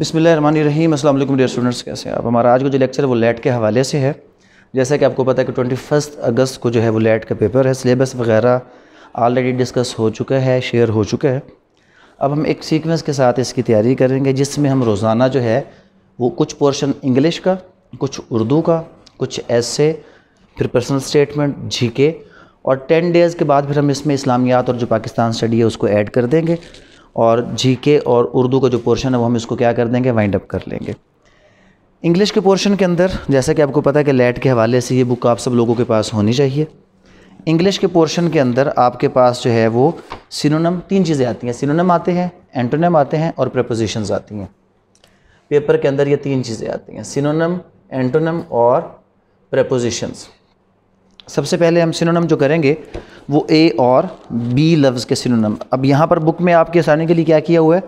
बिसमीम असल dear students कैसे हैं आप हमारा आज का जो लेक्चर है वो लेट के हवाले से है जैसा कि आपको पता है कि ट्वेंटी फर्स्ट अगस्त को जो है वो लेट का पेपर है सिलेबस वगैरह ऑलरेडी डिस्कस हो चुका है शेयर हो चुका है अब हम एक सीक्वेंस के साथ इसकी तैयारी करेंगे जिसमें हम रोज़ाना जो है वो कुछ पोर्शन इंग्लिश का कुछ उर्दू का कुछ ऐसे फिर पर्सनल स्टेटमेंट जी और टेन डेज़ के बाद फिर हम इसमें इस्लामियात और जो पाकिस्तान स्टडी है उसको ऐड कर देंगे और जीके और उर्दू का जो पोर्शन है वो हम इसको क्या कर देंगे वाइंड अप कर लेंगे इंग्लिश के पोर्शन के अंदर जैसा कि आपको पता है कि लेट के हवाले से ये बुक आप सब लोगों के पास होनी चाहिए इंग्लिश के पोर्शन के अंदर आपके पास जो है वो सिनोनम तीन चीज़ें आती हैं सिनोनम आते हैं एंटोनम आते हैं और प्रपोजिशंस आती हैं पेपर के अंदर ये तीन चीज़ें आती हैं सिनोनम एंटोनम और प्रपोजिशंस सबसे पहले हम सिनोनम जो करेंगे वो ए और बी लफ्ज़ के सिनोनम अब यहाँ पर बुक में आपके आसानी के लिए क्या किया हुआ है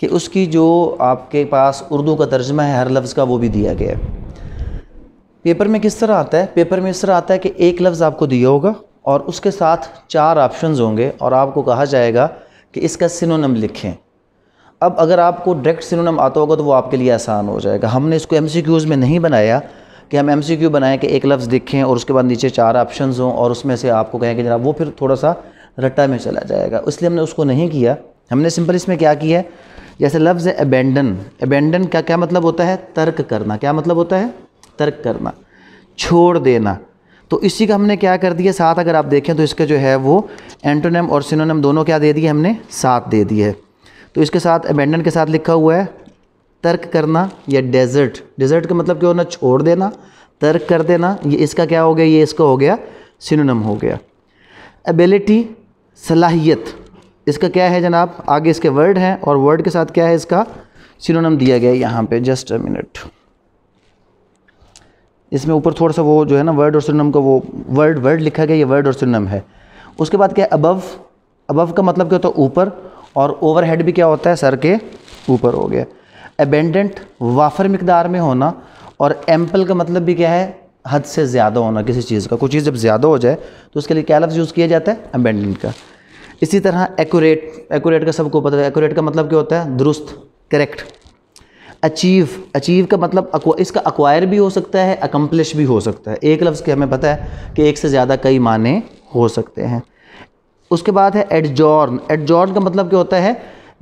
कि उसकी जो आपके पास उर्दू का तर्जमा है हर लफ्ज़ का वो भी दिया गया है पेपर में किस तरह आता है पेपर में इस तरह आता है कि एक लफ्ज़ आपको दिया होगा और उसके साथ चार ऑप्शंस होंगे और आपको कहा जाएगा कि इसका सिनोनम लिखें अब अगर आपको डायरेक्ट सिनोनम आता होगा तो वो आपके लिए आसान हो जाएगा हमने इसको एम में नहीं बनाया कि हम क्यू बनाएं कि एक लफ्ज़ दिखें और उसके बाद नीचे चार ऑप्शन हों और उसमें से आपको कहें कि जनाब वो फिर थोड़ा सा रट्टा में चला जाएगा इसलिए हमने उसको नहीं किया हमने सिंपल इसमें क्या किया है जैसे लफ्ज़ है अबेंडन अबेंडन का क्या मतलब होता है तर्क करना क्या मतलब होता है तर्क करना छोड़ देना तो इसी का हमने क्या कर दिया साथ अगर आप देखें तो इसके जो है वो एंटोनम और सिनोनम दोनों क्या दे दिए हमने साथ दे दिए तो इसके साथ अबेंडन के साथ लिखा हुआ है तर्क करना या डेजर्ट डेजर्ट का मतलब क्या होना छोड़ देना तर्क कर देना ये इसका क्या हो गया ये इसका हो गया सिनोनम हो गया एबिलिटी सलाहियत इसका क्या है जनाब आगे इसके वर्ड हैं और वर्ड के साथ क्या है इसका सिनोनम दिया गया यहाँ पे जस्ट अ मिनट इसमें ऊपर थोड़ा सा वो जो है ना वर्ड और सिनोनम का वो वर्ड वर्ड लिखा गया ये वर्ड और सिनोनम है उसके बाद क्या है अबव अबव का मतलब क्या होता है ऊपर और ओवरहेड भी क्या होता है सर के ऊपर हो गया एबेंडेंट वाफर मकदार में होना और एम्पल का मतलब भी क्या है हद से ज़्यादा होना किसी चीज़ का कोई चीज़ जब ज़्यादा हो जाए तो उसके लिए क्या लफ्ज़ यूज़ किया जाता है एबेंडेंट का इसी तरह एक्यूरेट एकूरेट का सबको पता है एकूरेट का मतलब क्या होता है दुरुस्त करेक्ट अचीव अचीव का मतलब इसका अक्वायर भी हो सकता है अकम्पलिश भी हो सकता है एक लफ्ज़ के हमें पता है कि एक से ज़्यादा कई माने हो सकते हैं उसके बाद है एडजॉर्न एडजॉर्न का मतलब क्या होता है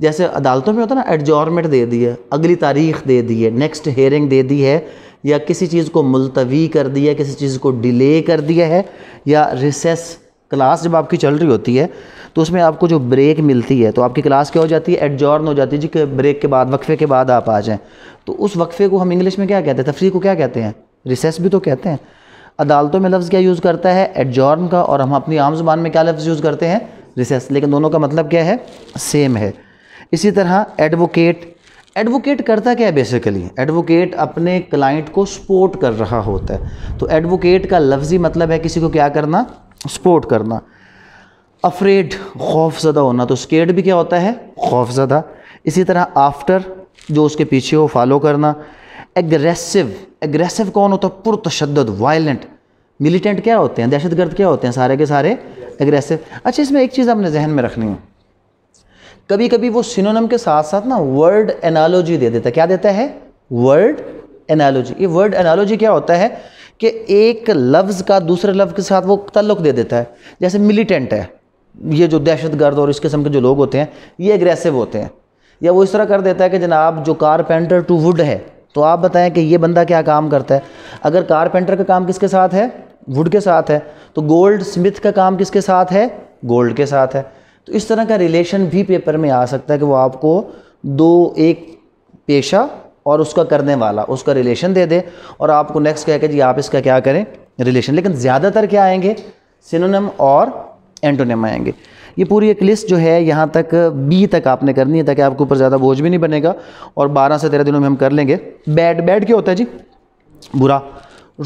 जैसे अदालतों में होता है ना एडजॉर्मेंट दे दी है अगली तारीख दे दी है नेक्स्ट हेयरिंग दे दी है या किसी चीज़ को मुलतवी कर दिया है किसी चीज़ को डिले कर दिया है या रिसेस क्लास जब आपकी चल रही होती है तो उसमें आपको जो ब्रेक मिलती है तो आपकी क्लास क्या हो जाती है एडजॉर्न हो जाती है जी ब्रेक के बाद वक्फे के बाद आप आ जाएँ तो उस वक्फे को हम इंग्लिश में क्या कहते हैं तफरी को क्या कहते हैं रिसेस भी तो कहते हैं अदालतों में लफ्ज़ क्या यूज़ करता है एडजॉर्न का और हम अपनी आम जुबान में क्या लफ्ज़ यूज़ करते हैं रिसेस लेकिन दोनों का मतलब क्या है सेम है इसी तरह एडवोकेट एडवोकेट करता क्या है बेसिकली एडवोकेट अपने क्लाइंट को सपोर्ट कर रहा होता है तो एडवोकेट का लफ्ज़ी मतलब है किसी को क्या करना सपोर्ट करना अफ्रेड खौफजदा होना तो स्केड भी क्या होता है खौफजदा इसी तरह आफ्टर जो उसके पीछे हो फॉलो करना एग्रेसिव एग्रेसिव कौन होता है पुरतशद वायलेंट मिलिटेंट क्या होते हैं दहशतगर्द क्या होते हैं सारे के सारे एग्रेसिव अच्छा इसमें एक चीज़ आपने जहन में रखनी है कभी कभी वो सिनोनम के साथ साथ ना वर्ड एनालॉजी दे देता है क्या देता है वर्ड एनालॉजी ये वर्ड एनालॉजी क्या होता है कि एक लफ्ज़ का दूसरे लफ्ज़ के साथ वो तल्लुक दे देता है जैसे मिलिटेंट है ये जो दहशत गर्द और इस किस्म के जो लोग होते हैं ये एग्रेसिव होते हैं या वो इस तरह कर देता है कि जनाब जो कारपेंटर टू वुड है तो आप बताएं कि ये बंदा क्या काम करता है अगर कारपेंटर का काम किसके साथ है वुड के साथ है तो गोल्ड स्मिथ का काम किसके साथ है गोल्ड के साथ है तो इस तरह का रिलेशन भी पेपर में आ सकता है कि वो आपको दो एक पेशा और उसका करने वाला उसका रिलेशन दे दे और आपको नेक्स्ट कह के जी आप इसका क्या करें रिलेशन लेकिन ज़्यादातर क्या आएंगे सिनोनम और एंटोनियम आएंगे ये पूरी एक लिस्ट जो है यहाँ तक बी तक आपने करनी है ताकि आपके ऊपर ज़्यादा बोझ भी नहीं बनेगा और 12 से 13 दिनों में हम कर लेंगे बैड बैड क्या होता है जी बुरा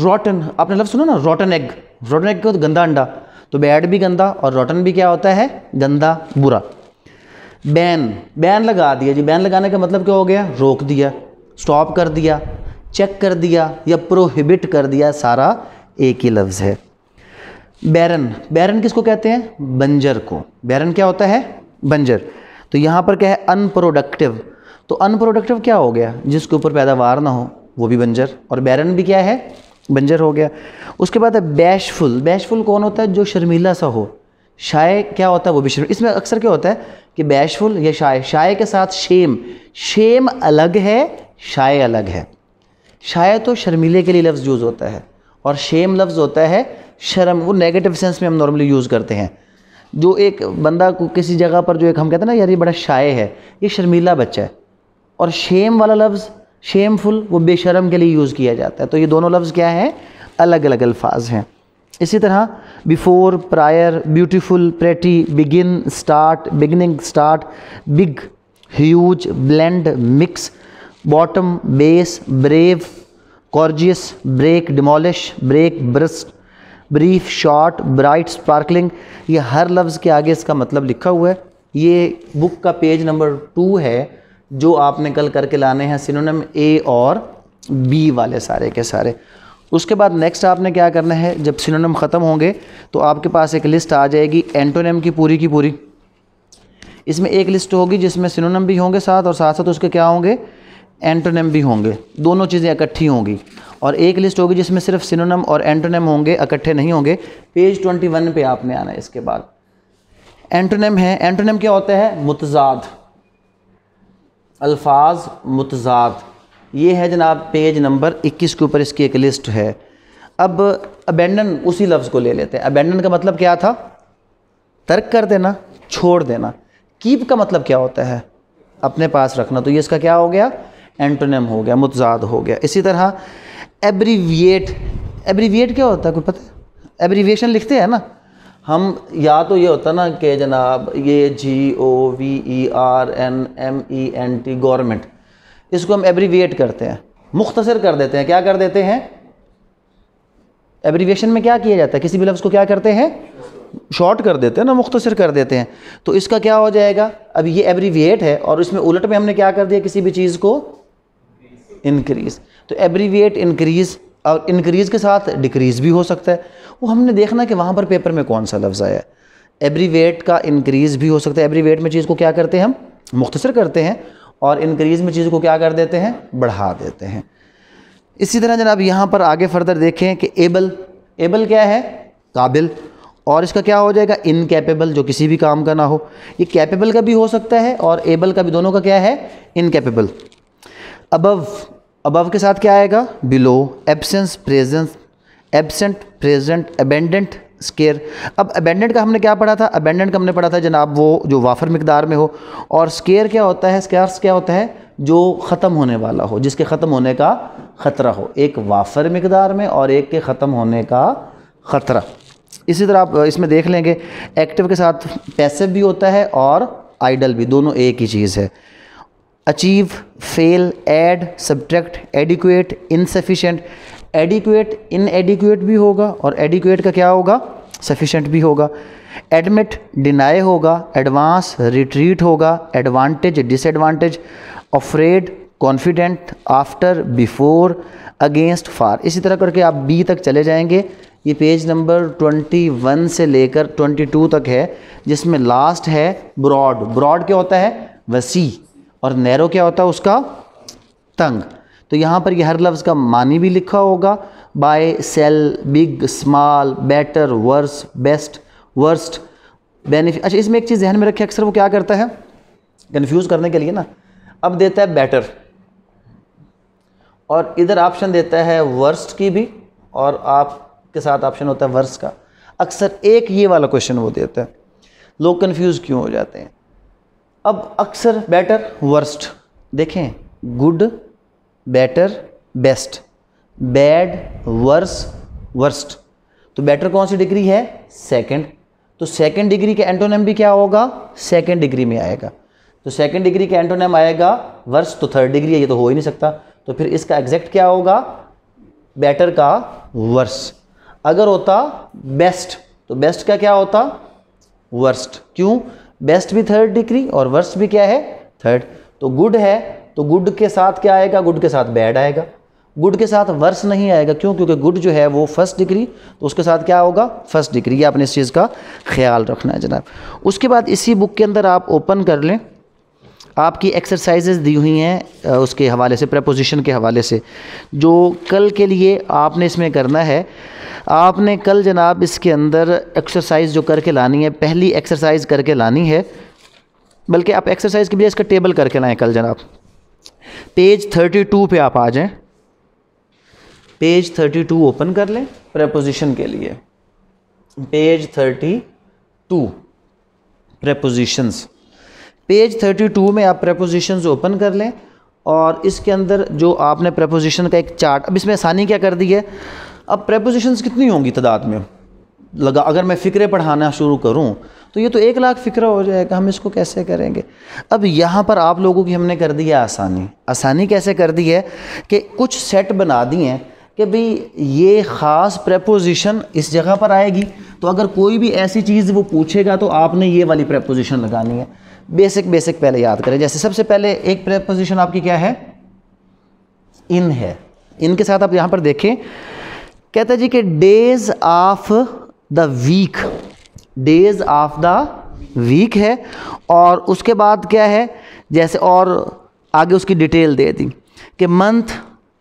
रॉटन आपने लफ्ज़ सुना ना रॉटन एग रॉटन एग क्या होता है गंदा अंडा तो बैड भी गंदा और रोटन भी क्या होता है गंदा बुरा बैन बैन लगा दिया जी बैन लगाने का मतलब क्या हो गया रोक दिया स्टॉप कर दिया चेक कर दिया या प्रोहिबिट कर दिया सारा एक ही लफ्ज़ है बैरन बैरन किसको कहते हैं बंजर को बैरन क्या होता है बंजर तो यहाँ पर क्या है अनप्रोडक्टिव तो अनप्रोडक्टिव क्या हो गया जिसके ऊपर पैदावार ना हो वो भी बंजर और बैरन भी क्या है बंजर हो गया उसके बाद है बैशफुल बैशफुल कौन होता है जो शर्मीला सा हो शाय क्या होता है वो भी शर्म इसमें अक्सर क्या होता है कि बैशफुल या शाय शाय के साथ शेम शेम अलग है शाय अलग है शाय तो शर्मीले के लिए लफ्ज़ यूज़ होता है और शेम लफ्ज़ होता है शर्म वो नेगेटिव सेंस में हम नॉर्मली यूज़ करते हैं जो एक बंदा को किसी जगह पर जो एक हम कहते हैं ना यार ये बड़ा शाय है ये शर्मीला बच्चा है और शेम वाला लफ्ज़ शेमफुल वो बेशरम के लिए यूज़ किया जाता है तो ये दोनों लफ्ज़ क्या हैं अलग अलग अल्फाज हैं इसी तरह before prior beautiful pretty begin start beginning start big huge blend mix bottom base brave gorgeous break demolish break burst brief short bright sparkling ये हर लफ्ज़ के आगे इसका मतलब लिखा हुआ है ये बुक का पेज नंबर टू है जो आपने कल करके लाने हैं सिनोनम ए और बी वाले सारे के सारे उसके बाद नेक्स्ट आपने क्या करना है जब सिनोनम ख़त्म होंगे तो आपके पास एक लिस्ट आ जाएगी एंटोनम की पूरी की पूरी इसमें एक लिस्ट होगी जिसमें सिनोनम भी होंगे साथ और साथ साथ उसके क्या होंगे एंटोनम भी होंगे दोनों चीज़ें इकट्ठी होंगी और एक लिस्ट होगी जिसमें सिर्फ सिनोनम और एंटोनम होंगे इकट्ठे नहीं होंगे पेज ट्वेंटी वन पे आपने आना है इसके बाद एंटोनम है एंटोनम क्या होता है मुतजाद अल्फाज मुतजाद ये है जनाब पेज नंबर 21 के ऊपर इसकी एक लिस्ट है अब अबेंडन उसी लफ्ज़ को ले लेते हैं अबेंडन का मतलब क्या था तर्क कर देना छोड़ देना कीप का मतलब क्या होता है अपने पास रखना तो ये इसका क्या हो गया एंटोनम हो गया मुतजाद हो गया इसी तरह एब्रीविएट एब्रीविएट क्या होता है कुछ पता है एब्रीविएशन लिखते हैं ना हम या तो ये होता ना कि जनाब ये G O V E R N M E N T government इसको हम एब्रीविएट करते हैं मुख्तसर कर देते हैं क्या कर देते हैं एब्रीविएशन में क्या किया जाता है किसी भी लफ्ज़ को क्या करते हैं शॉर्ट कर देते हैं ना मुख्तसर कर देते हैं तो इसका क्या हो जाएगा अब ये एब्रीविएट है और इसमें उलट में हमने क्या कर दिया किसी भी चीज़ को इनक्रीज़ तो एब्रीविएट इनक्रीज़ और इनक्रीज़ के साथ डिक्रीज़ भी हो सकता है वो हमने देखना कि वहाँ पर पेपर में कौन सा लफ्ज़ आया वेट का इनक्रीज़ भी हो सकता है एवरी वेट में चीज़ को क्या करते हैं हम मुख्तर करते हैं और इनक्रीज़ में चीज़ को क्या कर देते हैं बढ़ा देते हैं इसी तरह जनाब यहाँ पर आगे फर्दर देखें कि एबल एबल क्या है काबिल और इसका क्या हो जाएगा इनकेपेबल जो किसी भी काम का ना हो ये कैपेबल का भी हो सकता है और एबल का भी दोनों का क्या है इनकेपेबल अबव अबव के साथ क्या आएगा below absence presence absent present abundant scarce अब अबेंडेंट का हमने क्या पढ़ा था अबेंडेंट का हमने पढ़ा था जनाब वो जो वाफर मकदार में हो और स्केयर क्या होता है स्केयर्स क्या होता है जो ख़त्म होने वाला हो जिसके ख़त्म होने का ख़तरा हो एक वाफर मकदार में और एक के ख़त्म होने का ख़तरा इसी तरह आप इसमें देख लेंगे एक्टिव के साथ पैसिव भी होता है और आइडल भी दोनों एक ही चीज़ है achieve fail add subtract adequate insufficient adequate inadequate भी होगा और एडिकुएट का क्या होगा सफिशेंट भी होगा एडमिट डिनाई होगा एडवांस रिट्रीट होगा advantage disadvantage afraid confident after before against for इसी तरह करके आप बी तक चले जाएंगे ये पेज नंबर 21 से लेकर 22 तक है जिसमें लास्ट है ब्रॉड ब्रॉड क्या होता है वसी और नैरो क्या होता है उसका तंग तो यहाँ पर यह हर लफ्ज़ का मानी भी लिखा होगा buy sell big small better worse best worst benefit अच्छा इसमें एक चीज़ जहन में रखिए अक्सर वो क्या करता है कन्फ्यूज़ करने के लिए ना अब देता है बेटर और इधर ऑप्शन देता है वर्स्ट की भी और आपके साथ ऑप्शन होता है वर्स का अक्सर एक ये वाला क्वेश्चन वो देता है लोग कन्फ्यूज़ क्यों हो जाते हैं अब अक्सर बेटर वर्स्ट देखें good better best bad worse worst तो बेटर कौन सी डिग्री है सेकंड तो सेकंड डिग्री के एंटोनेम भी क्या होगा सेकंड डिग्री में आएगा तो सेकंड डिग्री के एंटोनेम आएगा वर्स तो थर्ड डिग्री है ये तो हो ही नहीं सकता तो फिर इसका एग्जैक्ट क्या होगा बेटर का वर्स अगर होता बेस्ट तो बेस्ट का क्या होता वर्स्ट क्यों बेस्ट भी थर्ड डिग्री और वर्स्ट भी क्या है थर्ड तो गुड है तो गुड के साथ क्या आएगा गुड के साथ बैड आएगा गुड के साथ वर्स नहीं आएगा क्यों क्योंकि गुड जो है वो फर्स्ट डिग्री तो उसके साथ क्या होगा फर्स्ट डिग्री ये आपने इस चीज़ का ख्याल रखना है जनाब उसके बाद इसी बुक के अंदर आप ओपन कर लें आपकी एक्सरसाइजेज दी हुई हैं उसके हवाले से प्रपोजिशन के हवाले से जो कल के लिए आपने इसमें करना है आपने कल जनाब इसके अंदर एक्सरसाइज जो करके लानी है पहली एक्सरसाइज करके लानी है बल्कि आप एक्सरसाइज के बजाय इसका टेबल करके लाएँ कल जनाब पेज थर्टी टू पर आप आ जाएँ पेज थर्टी टू ओपन कर लें प्रपोजिशन के लिए page thirty two prepositions page 32 में आप प्रपोजिशन ओपन कर लें और इसके अंदर जो आपने प्रपोजिशन का एक चार्ट अब इसमें आसानी क्या कर दी है अब प्रपोजिशन कितनी होंगी तादाद में लगा अगर मैं फ़िक्रे पढ़ाना शुरू करूं तो ये तो एक लाख फ़िक्रा हो जाएगा हम इसको कैसे करेंगे अब यहाँ पर आप लोगों की हमने कर दी है आसानी आसानी कैसे कर दी है कि कुछ सेट बना दिए हैं कि भाई ये ख़ास प्रपोजिशन इस जगह पर आएगी तो अगर कोई भी ऐसी चीज़ वो पूछेगा तो आपने ये वाली प्रपोजिशन लगानी है बेसिक बेसिक पहले याद करें जैसे सबसे पहले एक प्रेपोजिशन आपकी क्या है इन है इनके साथ आप यहां पर देखें कहता जी कि days of the week days of the week है और उसके बाद क्या है जैसे और आगे उसकी डिटेल दे दी कि month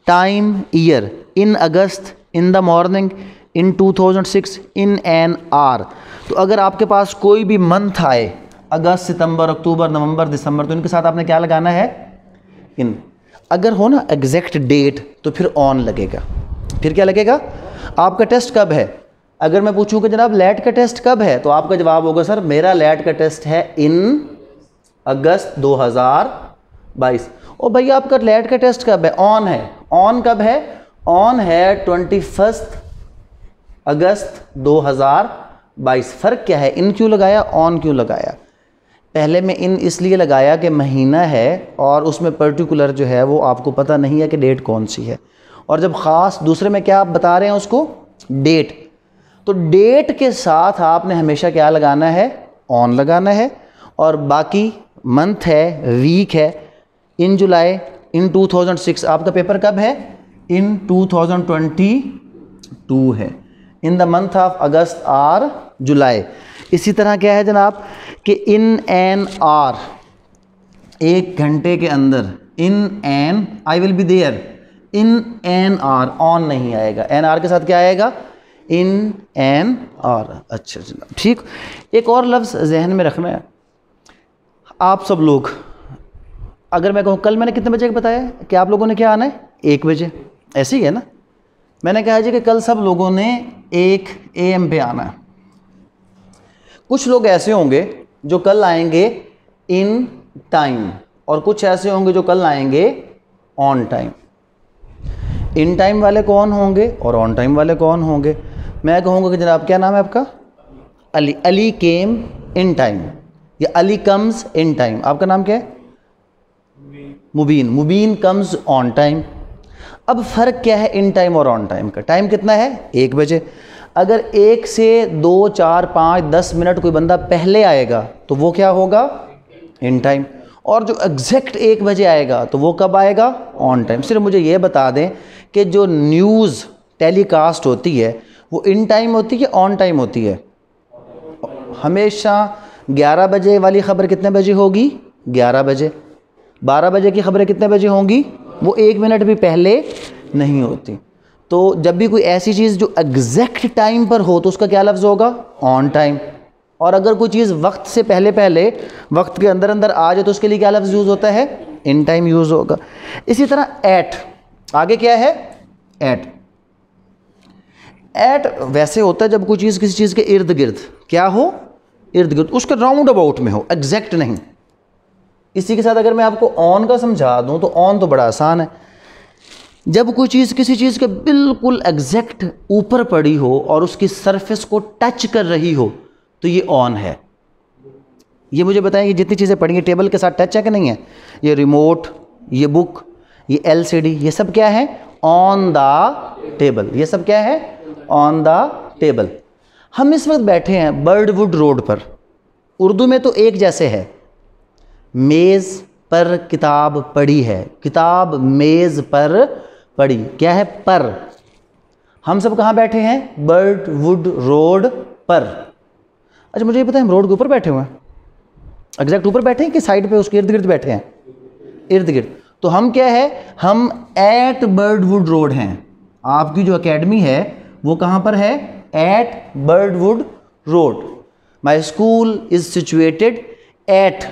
time year in August in the morning in 2006 in an hour तो अगर आपके पास कोई भी मंथ आए अगस्त सितंबर अक्टूबर नवंबर दिसंबर तो इनके साथ आपने क्या लगाना है इन अगर हो ना एग्जैक्ट डेट तो फिर ऑन लगेगा फिर क्या लगेगा आपका टेस्ट कब है अगर मैं पूछूं कि जनाब लैट का टेस्ट कब है तो आपका जवाब होगा सर मेरा लैट का टेस्ट है इन अगस्त 2022 और भैया आपका लैट का टेस्ट कब है ऑन है ऑन कब है ऑन है ट्वेंटी अगस्त 2022 फ़र्क क्या है इन क्यों लगाया ऑन क्यों लगाया पहले मैं इन इसलिए लगाया कि महीना है और उसमें पर्टिकुलर जो है वो आपको पता नहीं है कि डेट कौन सी है और जब ख़ास दूसरे में क्या आप बता रहे हैं उसको डेट तो डेट के साथ आपने हमेशा क्या लगाना है ऑन लगाना है और बाकी मंथ है वीक है इन जुलाई इन 2006 आपका पेपर कब है इन 2022 है in the month of August or July इसी तरह क्या है जनाब कि इन एन आर एक घंटे के अंदर in an I will be there in an hour on नहीं आएगा एन आर के साथ क्या आएगा इन एन आर अच्छा जनाब ठीक एक और लफ्ज़ जहन में रखना है आप सब लोग अगर मैं कहूँ कल मैंने कितने बजे बताया कि आप लोगों ने क्या आना है एक बजे ऐसे ही है ना मैंने कहा जी कि कल सब लोगों ने एक ए एम पे आना है कुछ लोग ऐसे होंगे जो कल आएंगे इन टाइम और कुछ ऐसे होंगे जो कल आएंगे ऑन टाइम इन टाइम वाले कौन होंगे और ऑन टाइम वाले कौन होंगे मैं कहूँगा कि जनाब क्या नाम है आपका Ali Ali came in time या अली कम्स इन टाइम आपका नाम क्या है Mubeen Mubeen comes on time अब फ़र्क क्या है इन टाइम और ऑन टाइम का टाइम कितना है एक बजे अगर एक से दो चार पाँच दस मिनट कोई बंदा पहले आएगा तो वो क्या होगा इन टाइम और जो एग्जैक्ट एक बजे आएगा तो वो कब आएगा ऑन टाइम सिर्फ मुझे ये बता दें कि जो न्यूज़ टेलीकास्ट होती है वो इन टाइम होती है ऑन टाइम होती है हमेशा 11 बजे वाली ख़बर कितने बजे होगी 11 बजे 12 बजे की ख़बरें कितने बजे होंगी वो एक मिनट भी पहले नहीं होती तो जब भी कोई ऐसी चीज़ जो एग्जैक्ट टाइम पर हो तो उसका क्या लफ्ज़ होगा ऑन टाइम और अगर कोई चीज़ वक्त से पहले पहले वक्त के अंदर अंदर आ जाए तो उसके लिए क्या लफ्ज़ यूज़ होता है इन टाइम यूज़ होगा इसी तरह एट आगे क्या है एट एट वैसे होता है जब कोई चीज़ किसी चीज़ के इर्द गिर्द क्या हो इर्द गिर्द उसके राउंड अबाउट में हो एग्जैक्ट नहीं इसी के साथ अगर मैं आपको ऑन का समझा दूँ तो ऑन तो बड़ा आसान है जब कोई चीज़ किसी चीज़ के बिल्कुल एग्जैक्ट ऊपर पड़ी हो और उसकी सरफेस को टच कर रही हो तो ये ऑन है ये मुझे बताएं कि जितनी चीज़ें पड़ी हैं टेबल के साथ टच है कि नहीं है ये रिमोट ये बुक ये एल ये सब क्या है ऑन द टेबल ये सब क्या है ऑन द टेबल हम इस वक्त बैठे हैं बर्डवुड रोड पर उर्दू में तो एक जैसे है मेज़ पर किताब पड़ी है किताब मेज़ पर पड़ी क्या है पर हम सब कहाँ बैठे हैं बर्ड वुड रोड पर अच्छा मुझे ये पता है हम रोड के ऊपर बैठे हुए हैं एग्जैक्ट ऊपर बैठे हैं कि साइड पे उसके इर्द गिर्द बैठे हैं इर्द गिर्द तो हम क्या है हम एट वुड रोड हैं आपकी जो एकेडमी है वो कहाँ पर है at wood road my school is situated at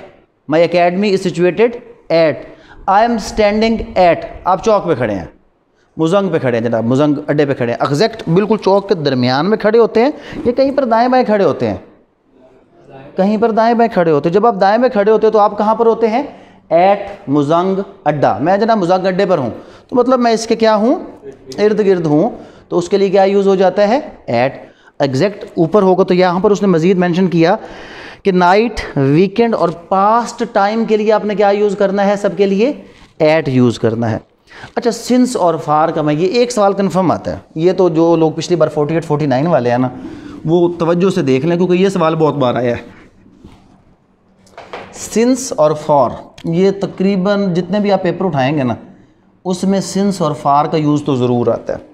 my academy is situated at I am standing at आप चौक पे खड़े हैं मुजंग पे खड़े हैं जनाब मुजंग अड्डे पे खड़े हैं एग्जैक्ट बिल्कुल चौक के दरमियान में खड़े होते हैं या कहीं पर दाएं बाएं खड़े होते हैं कहीं पर दाएं बाएं खड़े होते हैं जब आप दाएं बाएं खड़े होते हैं तो आप कहाँ पर होते हैं एट मुजंग अड्डा मैं जनाब मुजंग अड्डे पर हूँ तो मतलब मैं इसके क्या हूँ इर्द गिर्द हूँ तो उसके लिए क्या यूज़ हो जाता है एट एग्जैक्ट ऊपर होगा तो यहाँ पर उसने मज़ीद मैंशन किया कि नाइट वीकेंड और पास्ट टाइम के लिए आपने क्या यूज़ करना है सबके लिए एट यूज़ करना है अच्छा सिंस और फार का मैं ये एक सवाल कन्फर्म आता है ये तो जो लोग पिछली बार फोर्टी एट फोर्टी नाइन वाले हैं ना वो तवज्जो से देख लें क्योंकि ये सवाल बहुत बार आया है सिंस और फार ये तकरीबन जितने भी आप पेपर उठाएंगे ना उसमें सिंस और फार का यूज़ तो ज़रूर आता है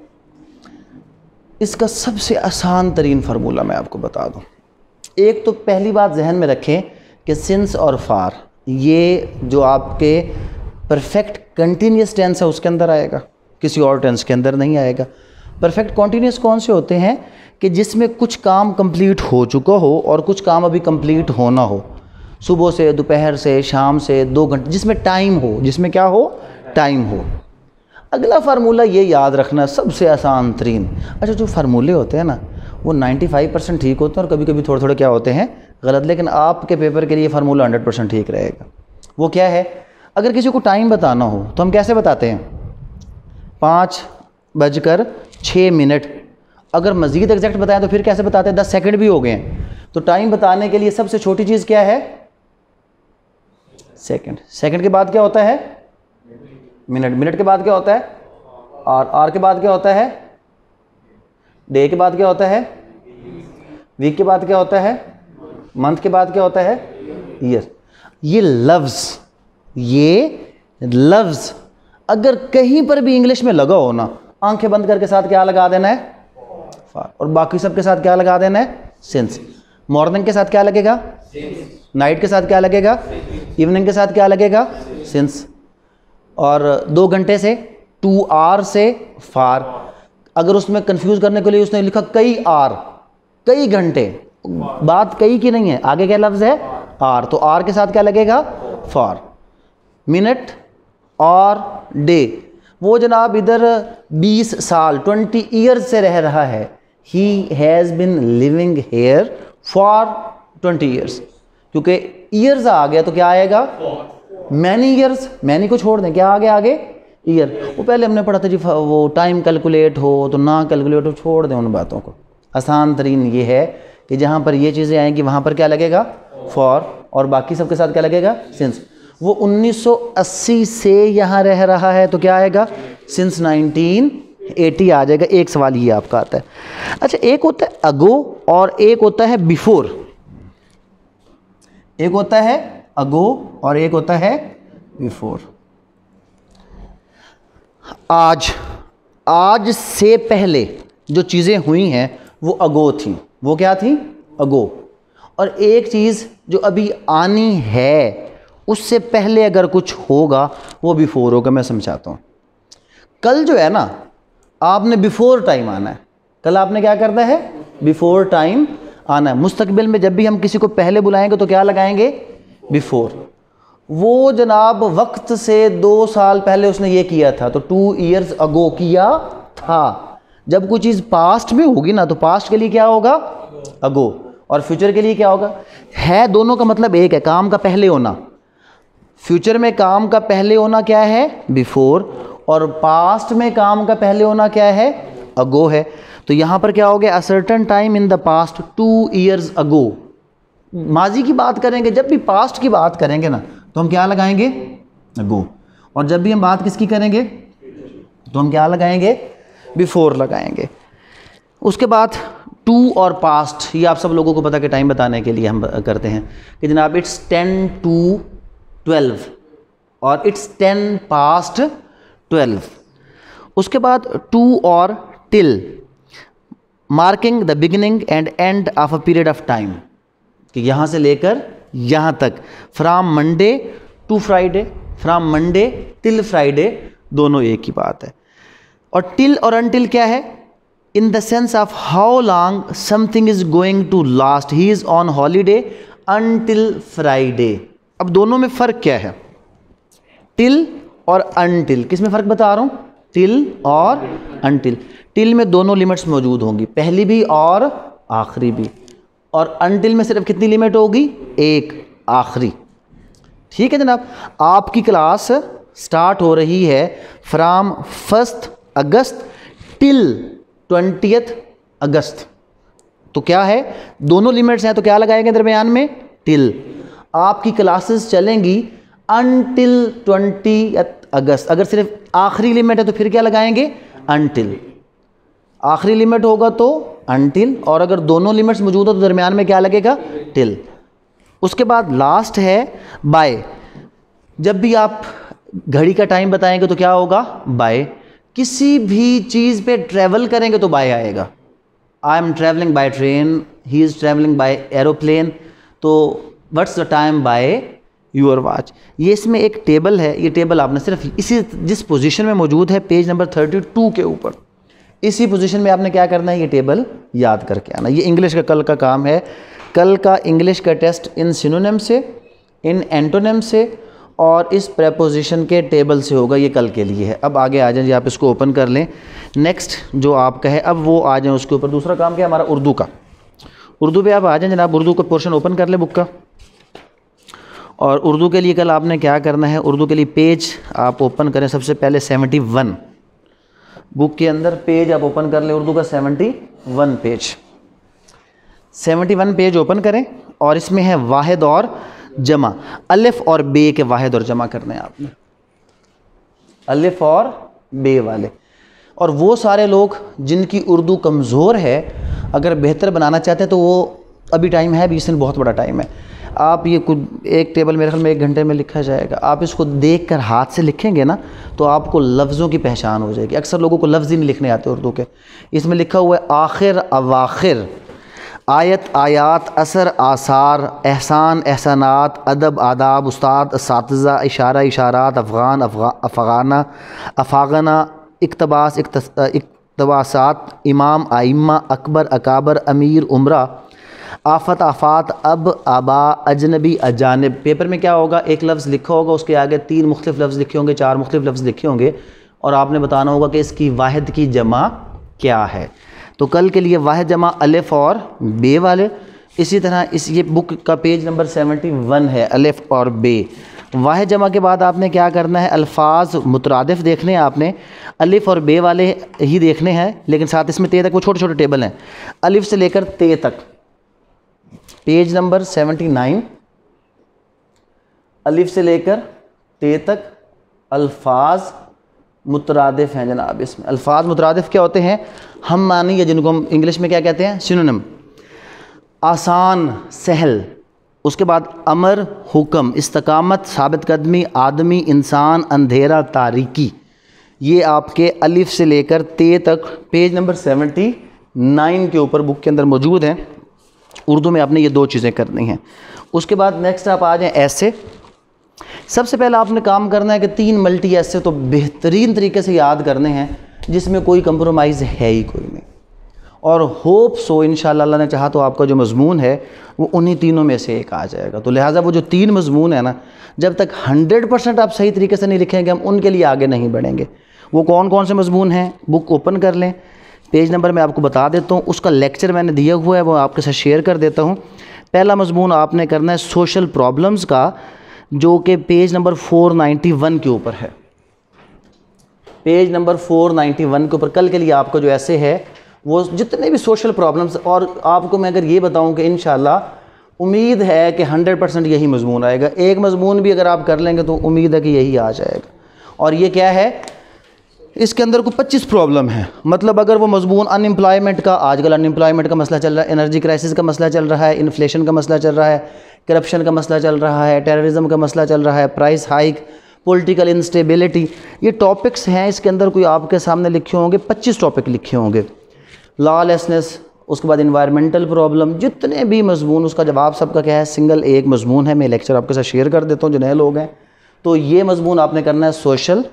इसका सबसे आसान तरीन फार्मूला मैं आपको बता दूँ एक तो पहली बात जहन में रखें कि सिंस और फार ये जो आपके परफेक्ट कंटिन्यूस टेंस है उसके अंदर आएगा किसी और टेंस के अंदर नहीं आएगा परफेक्ट कॉन्टीन्यूस कौन से होते हैं कि जिसमें कुछ काम कंप्लीट हो चुका हो और कुछ काम अभी कंप्लीट होना हो सुबह से दोपहर से शाम से दो घंटे जिसमें टाइम हो जिसमें क्या हो टाइम हो अगला फार्मूला ये याद रखना सबसे आसान तरीन अच्छा जो फार्मूले होते हैं ना वो 95 परसेंट ठीक होते हैं और कभी कभी थोड़े थोड़े क्या होते हैं गलत लेकिन आपके पेपर के लिए फार्मूला 100 परसेंट ठीक रहेगा वो क्या है अगर किसी को टाइम बताना हो तो हम कैसे बताते हैं पाँच बजकर छः मिनट अगर मज़ीद एग्जैक्ट बताएं तो फिर कैसे बताते हैं दस सेकंड भी हो गए तो टाइम बताने के लिए सबसे छोटी चीज़ क्या है सेकंड सेकंड के बाद क्या होता है मिनट मिनट के बाद क्या होता है और आर के बाद क्या होता है डे के बाद क्या होता है वीक के बाद क्या होता है मंथ के बाद क्या होता है ईयर ये लफ्ज़ ये लफ्ज़ अगर कहीं पर भी इंग्लिश में लगा हो ना आंखें बंद करके साथ क्या लगा देना है फार और बाकी सब के साथ क्या लगा देना है सिंस मॉर्निंग के साथ क्या लगेगा नाइट के साथ क्या लगेगा इवनिंग के साथ क्या लगेगा सिंस और दो घंटे से टू आर से फार अगर उसमें कंफ्यूज करने के लिए उसने लिखा कई आर कई घंटे बात कई की नहीं है आगे क्या लफ्ज़ है आर तो आर के साथ क्या लगेगा फार मिनट और डे वो जनाब इधर 20 साल 20 ईयर्स से रह रहा है he has been living here for 20 years क्योंकि ईयर्स आ गया तो क्या आएगा मैनी ईयर्स मैनी को छोड़ दें क्या आ गया आगे ईयर वो पहले हमने पढ़ा था जी वो टाइम कैलकुलेट हो तो ना कैलकुलेट हो छोड़ दें उन बातों को आसान तरीन ये है कि जहाँ पर ये चीज़ें आएंगी वहाँ पर क्या लगेगा फॉर और बाकी सबके साथ क्या लगेगा सिंस वो 1980 से यहाँ रह रहा है तो क्या आएगा सिंस 1980 आ जाएगा एक सवाल ये आपका आता है अच्छा एक होता है अगो और एक होता है बिफोर एक होता है अगो और एक होता है बिफोर आज आज से पहले जो चीज़ें हुई हैं वो अगो थी वो क्या थी अगो और एक चीज़ जो अभी आनी है उससे पहले अगर कुछ होगा वो बिफोर होगा मैं समझाता हूँ कल जो है ना आपने बिफोर टाइम आना है कल आपने क्या करना है बिफोर टाइम आना है मुस्तकबिल में जब भी हम किसी को पहले बुलाएंगे तो क्या लगाएंगे बिफोर वो जनाब वक्त से दो साल पहले उसने ये किया था तो टू ईयर्स अगो किया था जब कोई चीज़ पास्ट में होगी ना तो पास्ट के लिए क्या होगा अगो और फ्यूचर के लिए क्या होगा है दोनों का मतलब एक है काम का पहले होना फ्यूचर में काम का पहले होना क्या है बिफोर और पास्ट में काम का पहले होना क्या है अगो है तो यहाँ पर क्या हो गया a certain time in the past two years ago माजी की बात करेंगे जब भी पास्ट की बात करेंगे ना तो हम क्या लगाएंगे अगो और जब भी हम बात किसकी करेंगे तो हम क्या लगाएंगे बिफोर लगाएंगे उसके बाद टू और पास्ट ये आप सब लोगों को पता के टाइम बताने के लिए हम करते हैं कि जनाब इट्स टेन टू ट्वेल्व और इट्स टेन पास्ट ट्वेल्व उसके बाद टू और till marking the beginning and end of a period of time कि यहाँ से लेकर यहाँ तक from Monday to Friday from Monday till Friday दोनों एक ही बात है और टिल और अनटिल क्या है in the sense of how long something is going to last he is on holiday until Friday अब दोनों में फ़र्क क्या है टिल और अनटिल किस में फ़र्क बता रहा हूँ टिल और अनटिल टिल में दोनों लिमिट्स मौजूद होंगी पहली भी और आखिरी भी और अनटिल में सिर्फ कितनी लिमिट होगी एक आखिरी ठीक है जनाब आपकी क्लास स्टार्ट हो रही है from first August till twentieth August तो क्या है दोनों लिमिट्स हैं तो क्या लगाएंगे दरमियान में टिल आपकी क्लासेस चलेंगी अनटिल ट्वेंटी अगस्त अगर सिर्फ आखिरी लिमिट है तो फिर क्या लगाएंगे अनटिल आखिरी लिमिट होगा तो अनटिल और अगर दोनों लिमिट्स मौजूद हो तो दरमियान में क्या लगेगा टिल उसके बाद लास्ट है बाय जब भी आप घड़ी का टाइम बताएंगे तो क्या होगा बाय किसी भी चीज़ पे ट्रैवल करेंगे तो बाय आएगा I am travelling by train he is travelling by aeroplane तो what's the time by your watch ये इसमें एक टेबल है ये टेबल आपने सिर्फ इसी जिस पोजीशन में मौजूद है पेज नंबर थर्टी टू के ऊपर इसी पोजीशन में आपने क्या करना है ये टेबल याद करके आना ये इंग्लिश का कल का काम है कल का इंग्लिश का टेस्ट इन सिनोनेम से इन एंटोनेम से और इस प्रेपोजिशन के टेबल से होगा ये कल के लिए है अब आगे आ जाए जी आप इसको ओपन कर लें नेक्स्ट जो आपका है अब वो आ जाए उसके ऊपर दूसरा काम क्या है हमारा उर्दू का उर्दू पे आप आ जाए जनाब उर्दू का पोर्शन ओपन कर लें बुक का और उर्दू के लिए कल आपने क्या करना है उर्दू के लिए पेज आप ओपन करें सबसे पहले सेवेंटी वन बुक के अंदर पेज आप ओपन कर लें उर्दू का seventy one page seventy one page open करें और इसमें है वाहिद और जमा अलिफ और बे के वाहिद और जमा करने हैं आपने अलिफ और बे वाले और वो सारे लोग जिनकी उर्दू कमज़ोर है अगर बेहतर बनाना चाहते हैं तो वो अभी टाइम है बीस दिन बहुत बड़ा टाइम है आप ये कुछ एक टेबल मेरे ख्याल में एक घंटे में लिखा जाएगा आप इसको देख कर हाथ से लिखेंगे ना तो आपको लफ्ज़ों की पहचान हो जाएगी अक्सर लोगों को लफ्ज़ ही नहीं लिखने आते उर्दू के इसमें लिखा हुआ है आखिर अवाखिर आयत आयात असर आसार एहसान एहसानात अदब आदाब उस्ताद सातजा इशारा इशारात अफ़गान अफ़गाना अफागाना इकतबास इकतबासात इमाम आइम्मा अकबर अकाबर अमीर उमरा आफत आफात अब आबा अजनबी अजानब पेपर में क्या होगा एक लफ्ज़ लिखा होगा उसके आगे तीन मुख्तफ लफ्ज़ लिखे होंगे चार मुख्तफ लफ्ज़ लिखे होंगे और आपने बताना होगा कि इसकी वाद की जमा क्या है तो कल के लिए वाहिद जमा अलिफ और बे वाले इसी तरह इस ये बुक का पेज नंबर सेवेंटी वन है अलिफ और बे वाह जमा के बाद आपने क्या करना है अल्फाज मुतरदफ़ देखने हैं आपने अलिफ़ और बे वाले ही देखने हैं लेकिन साथ इसमें ते तक वो छोटे छोटे टेबल हैं अलिफ़ से लेकर ते तक पेज नंबर सेवेंटी नाइन अलिफ से लेकर ते तक अल्फाज मुतरदफ़ हैं जनाब इसमें अल्फाज मुतरदफ़ क्या होते हैं हम मानी या जिनको हम इंग्लिश में क्या कहते हैं सिनोनम आसान सहल उसके बाद अमर हुक्म इस्तकामत साबित कदमी आदमी इंसान अंधेरा तारीकी ये आपके अलिफ से लेकर ते तक पेज नंबर सेवेंटी नाइन के ऊपर बुक के अंदर मौजूद हैं उर्दू में आपने ये दो चीज़ें करनी हैं उसके बाद नेक्स्ट आप आ जाएँ ऐसे सबसे पहले आपने काम करना है कि तीन मल्टी ऐसे तो बेहतरीन तरीके से याद करने हैं जिसमें कोई कंप्रोमाइज़ है ही कोई नहीं और होप सो इन अल्लाह ने चाहा तो आपका जो मजमून है वो उन्हीं तीनों में से एक आ जाएगा तो लिहाजा वो जो तीन मजमून है ना जब तक हंड्रेड परसेंट आप सही तरीके से नहीं लिखेंगे हम उनके लिए आगे नहीं बढ़ेंगे वो कौन कौन से मजमून हैं बुक ओपन कर लें पेज नंबर मैं आपको बता देता हूँ उसका लेक्चर मैंने दिया हुआ है वो आपके साथ शेयर कर देता हूँ पहला मजमून आपने करना है सोशल प्रॉब्लम्स का जो कि पेज नंबर 491 के ऊपर है पेज नंबर 491 के ऊपर कल के लिए आपको जो ऐसे है वो जितने भी सोशल प्रॉब्लम्स और आपको मैं अगर ये बताऊं कि इन उम्मीद है कि 100 परसेंट यही मजमून आएगा एक मजमून भी अगर आप कर लेंगे तो उम्मीद है कि यही आ जाएगा और ये क्या है इसके अंदर को 25 प्रॉब्लम है मतलब अगर वो मजमून अनएम्प्लॉयमेंट का आजकल अनएम्प्लॉयमेंट का मसला चल रहा है एनर्जी क्राइसिस का मसला चल रहा है इन्फ्लेशन का मसला चल रहा है करप्शन का मसला चल रहा है टेररिज्म का मसला चल रहा है प्राइस हाइक पॉलिटिकल इंस्टेबिलिटी ये टॉपिक्स हैं इसके अंदर कोई आपके सामने लिखे होंगे पच्चीस टॉपिक लिखे होंगे लॉलेसनेस उसके बाद इन्वायरमेंटल प्रॉब्लम जितने भी मजमून उसका जवाब सबका क्या है सिंगल एक मजमून है मैं लेक्चर आपके साथ शेयर कर देता हूँ जो नए लोग हैं तो ये मजमून आपने करना है सोशल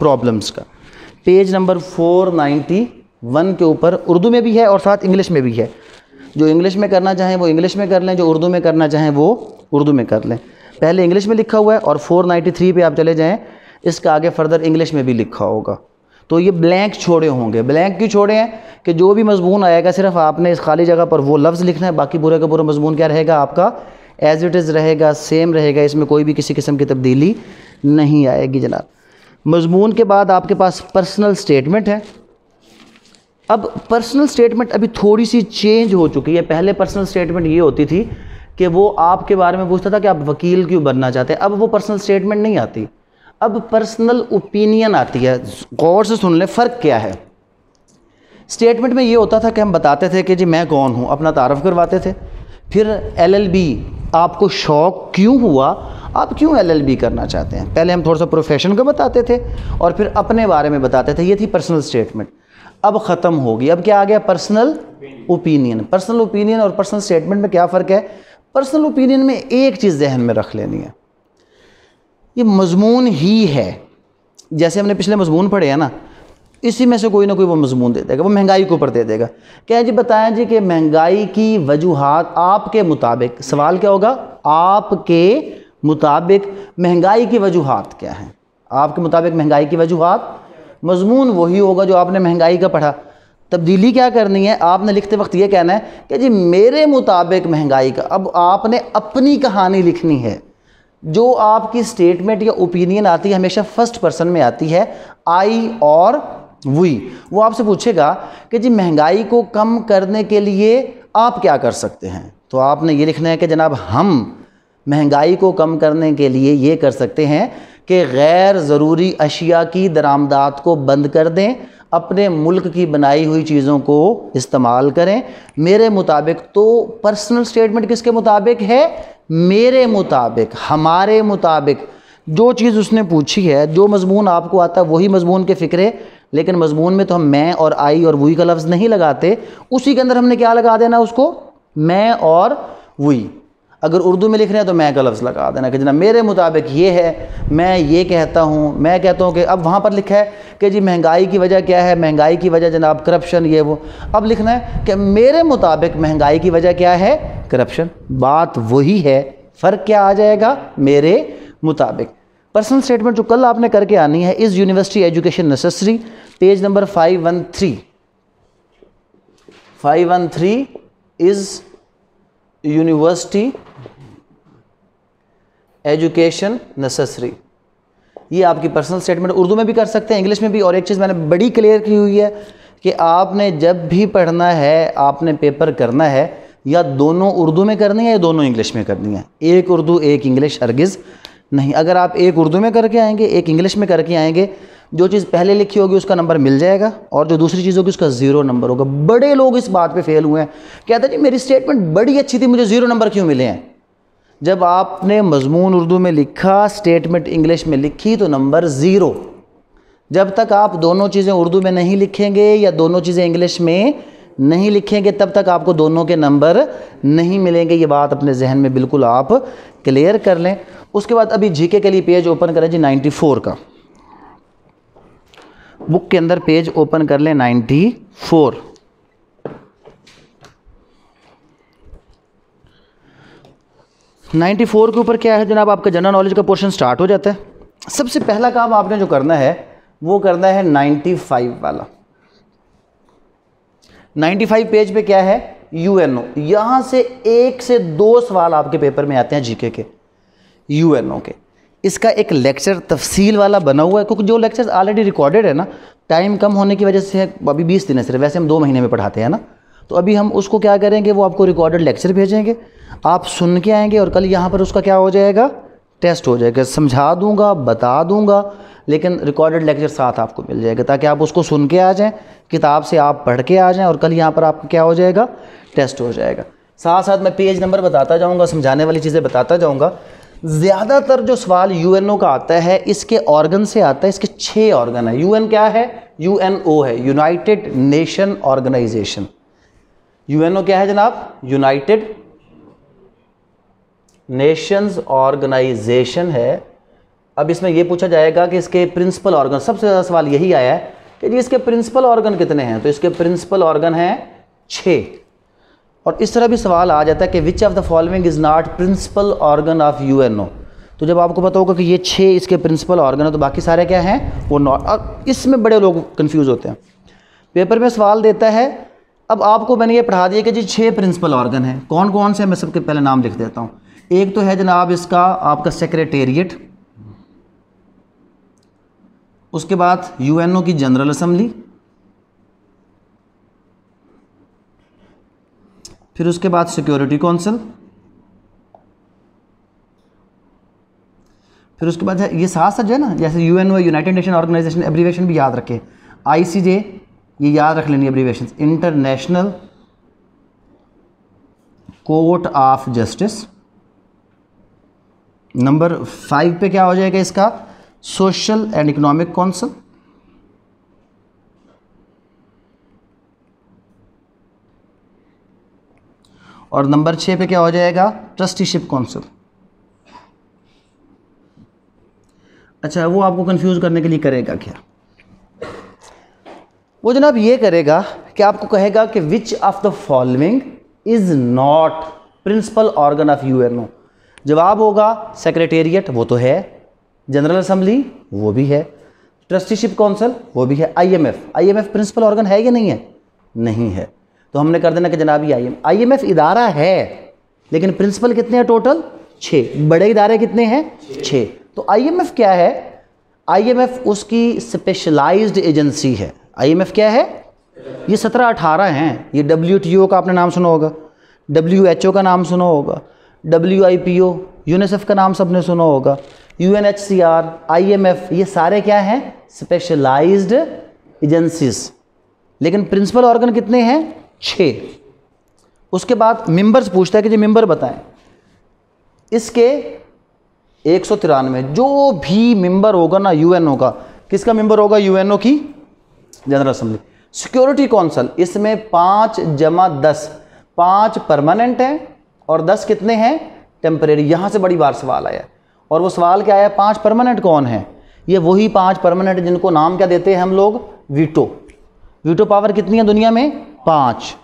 प्रॉब्लम्स का पेज नंबर 491 के ऊपर उर्दू में भी है और साथ इंग्लिश में भी है जो इंग्लिश में करना चाहें वो इंग्लिश में कर लें जो उर्दू में करना चाहें वो उर्दू में कर लें पहले इंग्लिश में लिखा हुआ है और 493 पे आप चले जाएँ इसका आगे फर्दर इंग्लिश में भी लिखा होगा तो ये ब्लैंक छोड़े होंगे ब्लैंक क्यों छोड़े हैं कि जो भी मजमून आएगा सिर्फ आपने इस खाली जगह पर वो लफ्ज़ लिखना है बाकी पूरे का पूरा मजमून क्या रहेगा आपका एज इट इज़ रहेगा सेम रहेगा इसमें कोई भी किसी किस्म की तब्दीली नहीं आएगी जनाब मजमून के बाद आपके पास पर्सनल स्टेटमेंट है अब पर्सनल स्टेटमेंट अभी थोड़ी सी चेंज हो चुकी है पहले पर्सनल स्टेटमेंट ये होती थी कि वो आपके बारे में पूछता था कि आप वकील क्यों बनना चाहते हैं अब वो पर्सनल स्टेटमेंट नहीं आती अब पर्सनल ओपिनियन आती है गौर से सुन लें फ़र्क क्या है स्टेटमेंट में ये होता था कि हम बताते थे कि जी मैं कौन हूँ अपना तारफ़ करवाते थे फिर एलएलबी आपको शौक़ क्यों हुआ आप क्यों एलएलबी करना चाहते हैं पहले हम थोड़ा सा प्रोफेशन का बताते थे और फिर अपने बारे में बताते थे ये थी पर्सनल स्टेटमेंट अब ख़त्म होगी अब क्या आ गया पर्सनल ओपिनियन पर्सनल ओपिनियन और पर्सनल स्टेटमेंट में क्या फ़र्क है पर्सनल ओपिनियन में एक चीज़ जहन में रख लेनी है ये मजमून ही है जैसे हमने पिछले मजमून पढ़े हैं ना इसी में से कोई ना कोई वो मजमून दे देगा वो महंगाई के ऊपर दे देगा क्या जी बताएं जी कि महंगाई की वजूहत आपके मुताबिक सवाल क्या होगा आपके मुताबिक महंगाई की वजूहत क्या हैं आपके मुताबिक महंगाई की वजूहत मजमून वही होगा जो आपने महंगाई का पढ़ा तब्दीली क्या करनी है आपने लिखते वक्त ये कहना है कि जी मेरे मुताबिक महंगाई का अब आपने अपनी कहानी लिखनी है जो आपकी स्टेटमेंट या ओपिनियन आती है हमेशा फर्स्ट पर्सन में आती है आई और वी वो आपसे पूछेगा कि जी महंगाई को कम करने के लिए आप क्या कर सकते हैं तो आपने ये लिखना है कि जनाब हम महंगाई को कम करने के लिए ये कर सकते हैं कि गैर ज़रूरी अशिया की दरामदात को बंद कर दें अपने मुल्क की बनाई हुई चीज़ों को इस्तेमाल करें मेरे मुताबिक तो पर्सनल स्टेटमेंट किसके मुताबिक है मेरे मुताबिक हमारे मुताबिक जो चीज़ उसने पूछी है जो मजमून आपको आता है वही मजमून के फ़िक्रे लेकिन मजमून में तो हम मैं और आई और वही का लफ्ज़ नहीं लगाते उसी के अंदर हमने क्या लगा देना उसको मैं और वही अगर उर्दू में लिख रहे हैं तो मैं का लफ्ज़ लगा देना कि जना मेरे मुताबिक ये है मैं ये कहता हूँ मैं कहता हूँ कि अब वहाँ पर लिखा है कि जी महंगाई की वजह क्या है महंगाई की वजह जनाब करप्शन ये वो अब लिखना है कि मेरे मुताबिक महंगाई की वजह क्या है करप्शन बात वही है फ़र्क क्या आ जाएगा मेरे मुताबिक पर्सनल स्टेटमेंट जो कल आपने करके आनी है is university education necessary page number five one three five one three is university education necessary ये आपकी पर्सनल स्टेटमेंट उर्दू में भी कर सकते हैं इंग्लिश में भी और एक चीज़ मैंने बड़ी क्लियर की हुई है कि आपने जब भी पढ़ना है आपने पेपर करना है या दोनों उर्दू में करनी है या दोनों इंग्लिश में करनी है एक उर्दू एक इंग्लिश हरगिज़ नहीं अगर आप एक उर्दू में करके आएंगे एक इंग्लिश में करके आएंगे जो चीज़ पहले लिखी होगी उसका नंबर मिल जाएगा और जो दूसरी चीज़ होगी उसका ज़ीरो नंबर होगा बड़े लोग इस बात पे फेल हुए हैं कहते हैं जी मेरी स्टेटमेंट बड़ी अच्छी थी मुझे ज़ीरो नंबर क्यों मिले हैं जब आपने मजमून उर्दू में लिखा स्टेटमेंट इंग्लिश में लिखी तो नंबर ज़ीरो जब तक आप दोनों चीज़ें उर्दू में नहीं लिखेंगे या दोनों चीज़ें इंग्लिश में नहीं लिखेंगे तब तक आपको दोनों के नंबर नहीं मिलेंगे ये बात अपने जहन में बिल्कुल आप क्लियर कर लें उसके बाद अभी जीके के लिए पेज ओपन करें जी 94 का बुक के अंदर पेज ओपन कर लें 94 नाइन्टी फोर के ऊपर क्या है जनाब आपका जनरल नॉलेज का पोर्शन स्टार्ट हो जाता है सबसे पहला काम आपने जो करना है वो करना है नाइन्टी फाइव वाला नाइन्टी फाइव पेज पे क्या है यू एन ओ यहां से एक से दो सवाल आपके पेपर में आते हैं जीके के यू एन ओ के इसका एक लेक्चर तफसील वाला बना हुआ है क्योंकि जो लेक्चर ऑलरेडी रिकॉर्डेड है ना टाइम कम होने की वजह से अभी बीस दिन है सिर्फ वैसे हम दो महीने में पढ़ाते हैं ना तो अभी हम उसको क्या करेंगे वो आपको रिकॉर्डेड लेक्चर भेजेंगे आप सुन के आएंगे और कल यहाँ पर उसका क्या हो जाएगा टेस्ट हो जाएगा समझा दूंगा बता दूंगा लेकिन रिकॉर्डेड लेक्चर साथ आपको मिल जाएगा ताकि आप उसको सुन के आ जाएं किताब से आप पढ़ के आ जाएं और कल यहाँ पर आपका क्या हो जाएगा टेस्ट हो जाएगा साथ साथ मैं पेज नंबर बताता जाऊँगा समझाने वाली चीज़ें बताता जाऊँगा ज़्यादातर जो सवाल यू का आता है इसके ऑर्गन से आता है इसके छः ऑर्गन है यू क्या है यू है यूनाइटेड नेशन ऑर्गेनाइजेशन यू क्या है जनाब यूनाइटेड नेशंस ऑर्गेनाइजेशन है अब इसमें यह पूछा जाएगा कि इसके प्रिंसिपल ऑर्गन सबसे ज़्यादा सवाल यही आया है कि जी इसके प्रिंसिपल ऑर्गन कितने हैं तो इसके प्रिंसिपल ऑर्गन हैं छः और इस तरह भी सवाल आ जाता है कि which of the following is not principal organ of U तो जब आपको पता होगा कि ये छः इसके प्रिंसिपल ऑर्गन है तो बाकी सारे क्या हैं वो नॉट और इसमें बड़े लोग कन्फ्यूज़ होते हैं पेपर में सवाल देता है अब आपको मैंने ये पढ़ा दिया कि जी छः प्रिंसिपल ऑर्गन हैं कौन कौन से मैं सबके पहले नाम लिख देता हूँ एक तो है जनाब इसका आपका सेक्रेटेरिएट उसके बाद यूएनओ की जनरल असम्बली फिर उसके बाद सिक्योरिटी काउंसिल फिर उसके बाद ये साथ साथ जो है ना जैसे UNO an United Nation Organization abbreviation भी याद रखें आईसीजे ये याद रख लेनी abbreviation International Court of Justice number five पे क्या हो जाएगा इसका सोशल एंड इकोनॉमिक काउंसिल और नंबर छह पे क्या हो जाएगा ट्रस्टीशिप काउंसिल अच्छा वो आपको कंफ्यूज करने के लिए करेगा क्या वो जनाब ये करेगा कि आपको कहेगा कि which of the following is not principal organ of UNO जवाब होगा सेक्रेटेरिएट वो तो है जनरल असम्बली वो भी है ट्रस्टीशिप काउंसिल वो भी है आईएमएफ आईएमएफ प्रिंसिपल ऑर्गन है या नहीं है नहीं है तो हमने कर देना कि जनाब ये आई आईएमएफ इदारा है लेकिन प्रिंसिपल कितने हैं टोटल छः बड़े इदारे कितने हैं छः तो आईएमएफ क्या है आईएमएफ उसकी स्पेशलाइज्ड एजेंसी है आईएमएफ क्या है ये सत्रह अठारह हैं ये डब्ल्यू का आपने नाम सुना होगा डब्ल्यू का नाम सुना होगा W I P O UNICEF का नाम सबने सुना होगा U N H C R I M F ये सारे क्या हैं स्पेशलाइज्ड एजेंसीज लेकिन प्रिंसिपल ऑर्गन कितने हैं छः उसके बाद मेंबर्स पूछता है कि जी मेंबर बताएं इसके एक सौ तिरानवे जो भी मेंबर होगा ना यूएनओ का किसका मेंबर होगा यूएनओ की जनरल असम्बली सिक्योरिटी काउंसिल इसमें पाँच जमा दस पाँच परमानेंट हैं और दस कितने हैं टेम्परेरी यहाँ से बड़ी बार सवाल आया और वो सवाल क्या आया पाँच परमानेंट कौन है ये वही पाँच परमानेंट जिनको नाम क्या देते हैं हम लोग वीटो वीटो पावर कितनी है दुनिया में पाँच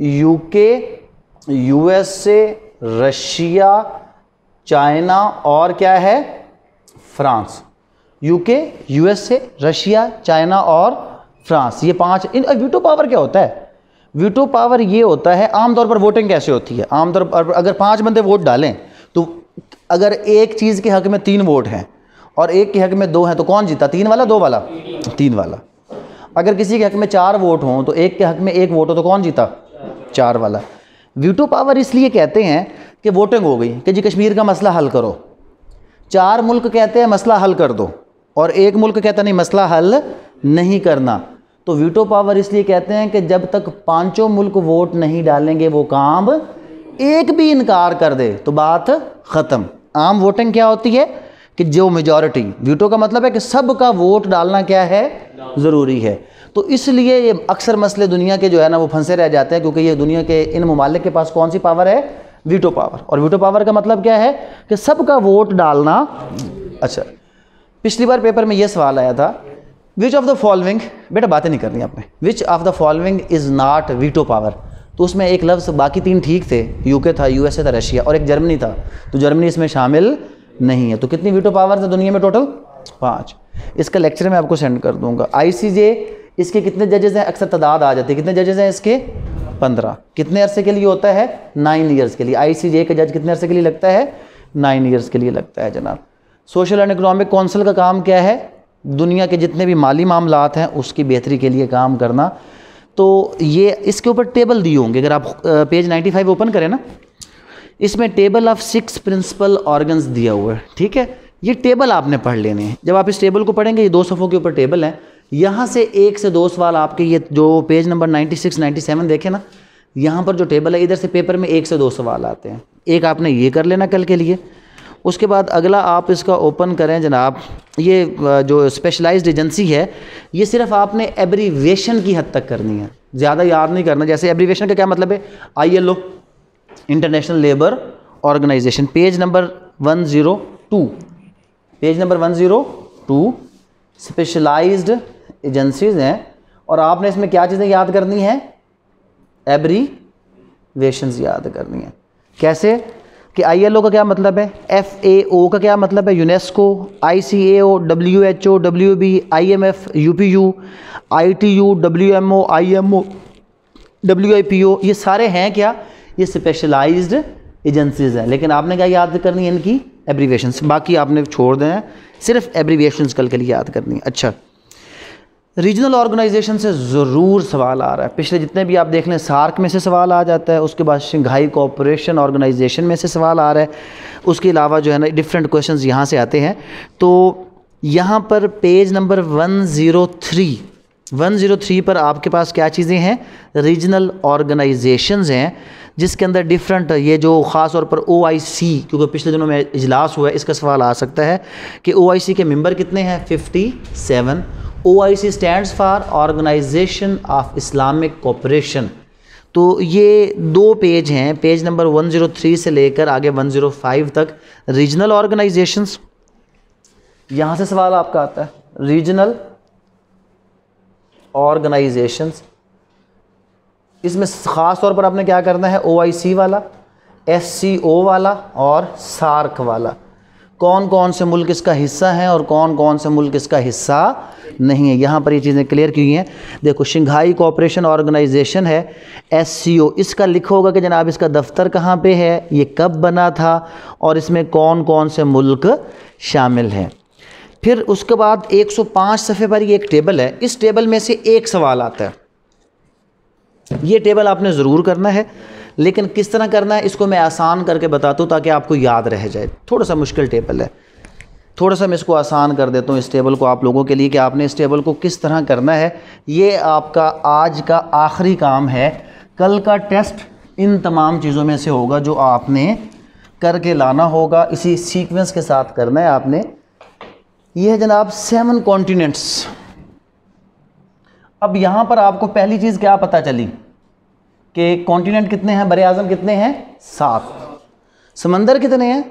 यूके यूएसए रशिया चाइना और क्या है France UK USA Russia China और फ्रांस ये पांच इन वीटो पावर क्या होता है वीटो पावर ये होता है आमतौर पर वोटिंग कैसे होती है आमतौर पर अगर पाँच बंदे वोट डालें तो अगर एक चीज़ के हक में तीन वोट हैं और एक के हक में दो हैं तो कौन जीता तीन वाला दो वाला तीन वाला अगर किसी के हक में चार वोट हों तो एक के हक में एक वोट हो तो कौन जीता चार वाला वीटो पावर इसलिए कहते हैं कि वोटिंग हो गई कि जी कश्मीर का मसला हल करो चार मुल्क कहते हैं मसला हल कर दो और एक मुल्क कहता नहीं मसला हल नहीं करना तो वीटो पावर इसलिए कहते हैं कि जब तक पांचों मुल्क वोट नहीं डालेंगे वो काम एक भी इनकार कर दे तो बात ख़त्म आम वोटिंग क्या होती है कि जो मेजॉरिटी वीटो का मतलब है कि सब का वोट डालना क्या है ज़रूरी है तो इसलिए ये अक्सर मसले दुनिया के जो है ना वो फंसे रह जाते हैं क्योंकि ये दुनिया के इन ममालिक के पास कौन सी पावर है वीटो पावर और वीटो पावर का मतलब क्या है कि सबका वोट डालना अच्छा पिछली बार पेपर में ये सवाल आया था विच ऑफ द फॉलोइंग बेटा बातें नहीं करनी आपने which of the following is not veto power तो उसमें एक लफ्ज़ बाकी तीन ठीक थे यूके था यूएसए था रशिया और एक जर्मनी था तो जर्मनी इसमें शामिल नहीं है तो कितनी वीटो पावर है दुनिया में टोटल पाँच इसका लेक्चर मैं आपको सेंड कर दूंगा आईसीजे इसके कितने जजेस हैं अक्सर तादाद आ जाती है कितने जजेस हैं इसके पंद्रह कितने अरसे के लिए होता है नाइन ईयर्स के लिए आईसीजे का जज कितने अरसे के लिए लगता है नाइन ईयर्स के लिए लगता है जनाब सोशल एंड इकोनॉमिक काउंसिल का काम क्या है दुनिया के जितने भी माली मामला हैं उसकी बेहतरी के लिए काम करना तो ये इसके ऊपर टेबल दिए होंगे अगर आप पेज 95 ओपन करें ना इसमें table of six principal organs दिया हुआ है ठीक है ये टेबल आपने पढ़ लेने हैं जब आप इस टेबल को पढ़ेंगे ये दो सफ़ों के ऊपर टेबल है यहाँ से एक से दो सवाल आपके ये जो पेज नंबर 96 97 देखे ना यहाँ पर जो टेबल है इधर से पेपर में एक से दो सवाल आते हैं एक आपने ये कर लेना कल के लिए उसके बाद अगला आप इसका ओपन करें जनाब ये जो स्पेशलाइज्ड एजेंसी है ये सिर्फ आपने एब्रीवेशन की हद तक करनी है ज़्यादा याद नहीं करना जैसे एब्रीवेशन का क्या मतलब है I L O international labour organisation page number one zero two page number one zero two specialise agencies हैं और आपने इसमें क्या चीज़ें याद करनी है एब्रीवेशन याद करनी है कैसे कि ओ का क्या मतलब है एफ ओ का क्या मतलब है UNESCO I I I C A W W W H O B M F U U U P T M O I M O W I P O ये सारे हैं क्या ये स्पेशलाइज्ड एजेंसीज हैं लेकिन आपने क्या याद करनी है इनकी एब्रीवेशन बाकी आपने छोड़ दें सिर्फ एब्रीवेशन कल के लिए याद करनी है अच्छा रीजनल ऑर्गेनाइजेशन से ज़रूर सवाल आ रहा है पिछले जितने भी आप देख लें सार्क में से सवाल आ जाता है उसके बाद शंघाई कोऑपरेशन ऑर्गेनाइजेशन में से सवाल आ रहा है उसके अलावा जो है ना डिफरेंट क्वेश्चन यहाँ से आते हैं तो यहाँ पर पेज नंबर 103 103 पर आपके पास क्या चीज़ें हैं रीजनल ऑर्गेनाइजेशन हैं जिसके अंदर डिफरेंट ये जो ख़ास तौर पर ओ क्योंकि पिछले दिनों में इजलास हुआ है इसका सवाल आ सकता है कि ओ के मेम्बर कितने हैं seven O I C stand for organisation of Islamic cooperation तो ये दो पेज हैं पेज नंबर 103 से लेकर आगे 105 तक रीजनल ऑर्गेनाइजेशंस यहाँ से सवाल आपका आता है रीजनल ऑर्गेनाइजेशंस इसमें ख़ास तौर पर आपने क्या करना है ओ वाला एस वाला और सार्क वाला कौन कौन से मुल्क इसका हिस्सा हैं और कौन कौन से मुल्क इसका हिस्सा नहीं है यहाँ पर ये चीज़ें क्लियर की हुई हैं देखो शंघाई कोऑपरेशन ऑर्गेनाइजेशन है एस इसका लिखा होगा कि जनाब इसका दफ्तर कहाँ पे है ये कब बना था और इसमें कौन कौन से मुल्क शामिल हैं फिर उसके बाद 105 सफ़े पर ये एक टेबल है इस टेबल में से एक सवाल आता है ये टेबल आपने ज़रूर करना है लेकिन किस तरह करना है इसको मैं आसान करके बताता हूँ ताकि आपको याद रह जाए थोड़ा सा मुश्किल टेबल है थोड़ा सा मैं इसको आसान कर देता हूँ इस टेबल को आप लोगों के लिए कि आपने इस टेबल को किस तरह करना है ये आपका आज का आखिरी काम है कल का टेस्ट इन तमाम चीज़ों में से होगा जो आपने करके लाना होगा इसी सीक्वेंस के साथ करना है आपने ये है जनाब सेवन कॉन्टीनेंट्स अब यहाँ पर आपको पहली चीज़ क्या पता चली कि कॉन्टिनेंट कितने हैं बर आजम कितने हैं सात समंदर कितने हैं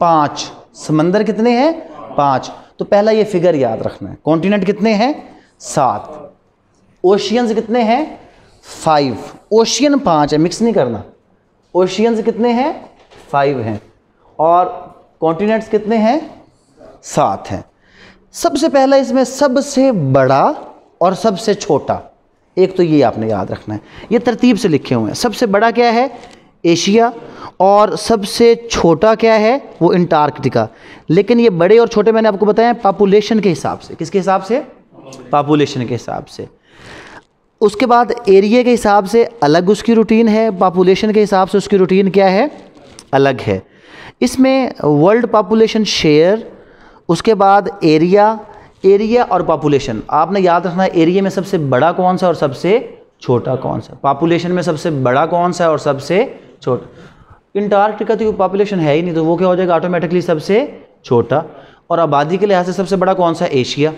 पाँच समंदर कितने हैं पाँच तो पहला ये फिगर याद रखना है कॉन्टिनेंट कितने हैं सात ओशियंस कितने हैं फाइव ओशियन पाँच है मिक्स नहीं करना ओशियंस कितने हैं फाइव हैं और कॉन्टिनेंट्स कितने हैं सात हैं सबसे पहला इसमें सबसे बड़ा और सबसे छोटा एक तो ये आपने याद रखना है ये तरतीब से लिखे हुए हैं सबसे बड़ा क्या है एशिया और सबसे छोटा क्या है वो इंटार्कटिका लेकिन ये बड़े और छोटे मैंने आपको बताया पॉपुलेशन के हिसाब से किसके हिसाब से पॉपुलेशन के हिसाब से उसके बाद एरिया के हिसाब से अलग उसकी रूटीन है पॉपुलेशन के हिसाब से उसकी रूटीन क्या है अलग है इसमें वर्ल्ड पॉपुलेशन शेयर उसके बाद एरिया एरिया और पॉपुलेशन आपने याद रखना है एरिया में सबसे बड़ा कौन सा और सबसे छोटा कौन सा पॉपुलेशन में सबसे बड़ा कौन सा और सबसे छोटा इंटार्कटिका तो पॉपुलेशन है ही नहीं तो वो क्या हो जाएगा ऑटोमेटिकली सबसे छोटा और आबादी के लिहाज से सबसे बड़ा कौन सा एशिया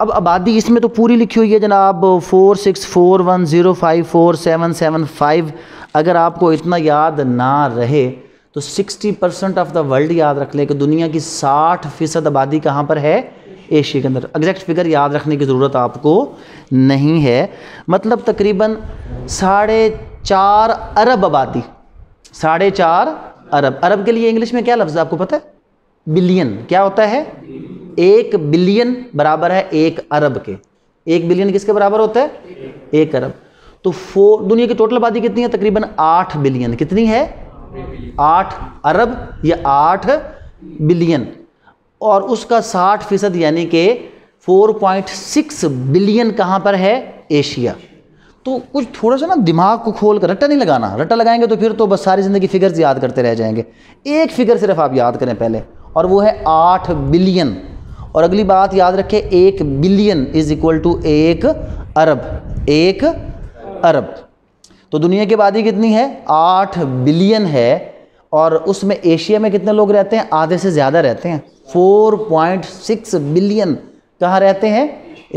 अब आबादी इसमें तो पूरी लिखी हुई है जनाब four six four one zero five four seven seven five अगर आपको इतना याद ना रहे तो 60 परसेंट ऑफ द वर्ल्ड याद रख लें कि दुनिया की 60 फीसद आबादी कहाँ पर है एशिया के अंदर एग्जैक्ट फिगर याद रखने की ज़रूरत आपको नहीं है मतलब तकरीबन साढ़े चार अरब आबादी साढ़े चार अरब अरब के लिए इंग्लिश में क्या लफ्ज़ आपको पता है बिलियन क्या होता है एक बिलियन बराबर है एक अरब के एक बिलियन किसके बराबर होता है एक अरब तो फोर दुनिया की टोटल आबादी कितनी है तकरीबन आठ बिलियन कितनी है आठ अरब या आठ बिलियन और उसका साठ फीसद यानी कि 4.6 बिलियन कहाँ पर है एशिया तो कुछ थोड़ा सा ना दिमाग को खोल कर रट्टा नहीं लगाना रट्टा लगाएंगे तो फिर तो बस सारी ज़िंदगी फिगर्स याद करते रह जाएंगे एक फिगर सिर्फ आप याद करें पहले और वो है आठ बिलियन और अगली बात याद रखें एक बिलियन इज़ इक्वल टू एक अरब एक अरब तो दुनिया की आबादी कितनी है आठ बिलियन है और उसमें एशिया में कितने लोग रहते हैं आधे से ज़्यादा रहते हैं 4.6 बिलियन कहाँ रहते हैं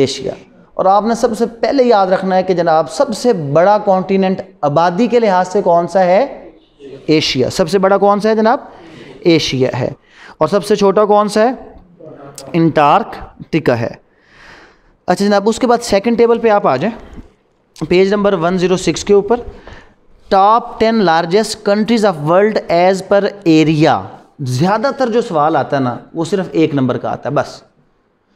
एशिया और आपने सबसे पहले याद रखना है कि जनाब सबसे बड़ा कॉन्टिनेंट आबादी के लिहाज से कौन सा है एशिया सबसे बड़ा कौन सा है जनाब एशिया है और सबसे छोटा कौन सा है इंटार्कटिका है अच्छा जनाब उसके बाद सेकंड टेबल पे आप आ जाएं पेज नंबर 106 के ऊपर top ten largest countries of world as पर एरिया ज़्यादातर जो सवाल आता है ना वो सिर्फ एक नंबर का आता है बस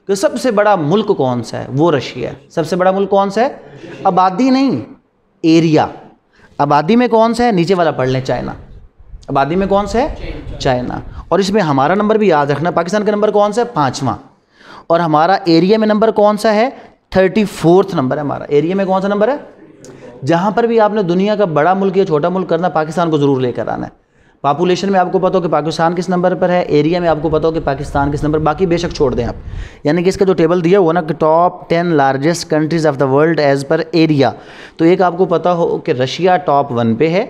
कि सबसे बड़ा मुल्क कौन सा है वो रशिया सबसे बड़ा मुल्क कौन सा है आबादी नहीं एरिया आबादी में कौन सा है नीचे वाला पढ़ लें चाइना आबादी में कौन सा है चाइना और इसमें हमारा नंबर भी याद रखना पाकिस्तान का नंबर कौन सा है पाँचवा और हमारा एरिया में नंबर कौन सा है थर्टी फोर्थ नंबर है हमारा एरिया में कौन सा नंबर है जहाँ पर भी आपने दुनिया का बड़ा मुल्क या छोटा मुल्क करना पाकिस्तान को ज़रूर लेकर आना है पॉपुलेशन में आपको पता हो कि पाकिस्तान किस नंबर पर है एरिया में आपको पता हो कि पाकिस्तान किस नंबर बाकी बेशक छोड़ दें आप यानी कि इसका जो टेबल दिया हुआ ना कि top ten largest countries of the world as पर एरिया तो एक आपको पता हो कि रशिया टॉप वन पे है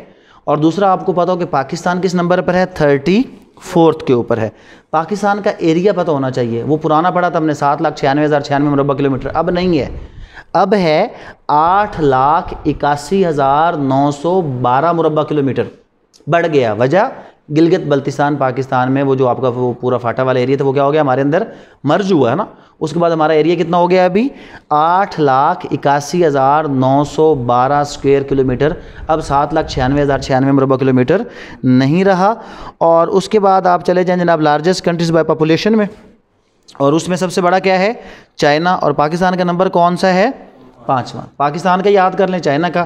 और दूसरा आपको पता हो कि पाकिस्तान किस नंबर पर है थर्टी फोर्थ के ऊपर है पाकिस्तान का एरिया पता होना चाहिए वो पुराना पड़ा था हमने सात लाख छियानवे हज़ार छियानवे मुरबा किलोमीटर अब नहीं है अब है आठ लाख इक्यासी हज़ार नौ सौ बारह मुरबा किलोमीटर बढ़ गया वजह गिलगित बल्तिस्तान पाकिस्तान में वो जो आपका वो पूरा फाटा वाला एरिया था वो क्या हो गया हमारे अंदर मर्ज हुआ है ना उसके बाद हमारा एरिया कितना हो गया अभी आठ लाख इक्यासी हज़ार नौ सौ बारह स्क्वेयर किलोमीटर अब सात लाख छियानवे हज़ार छियानवे मरबा किलोमीटर नहीं रहा और उसके बाद आप चले जाएँ जनाब लार्जेस्ट कंट्रीज़ बाई पॉपुलेशन में और उसमें सबसे बड़ा क्या है चाइना और पाकिस्तान का नंबर कौन सा है पाँचवा पाकिस्तान का याद कर लें चाइना का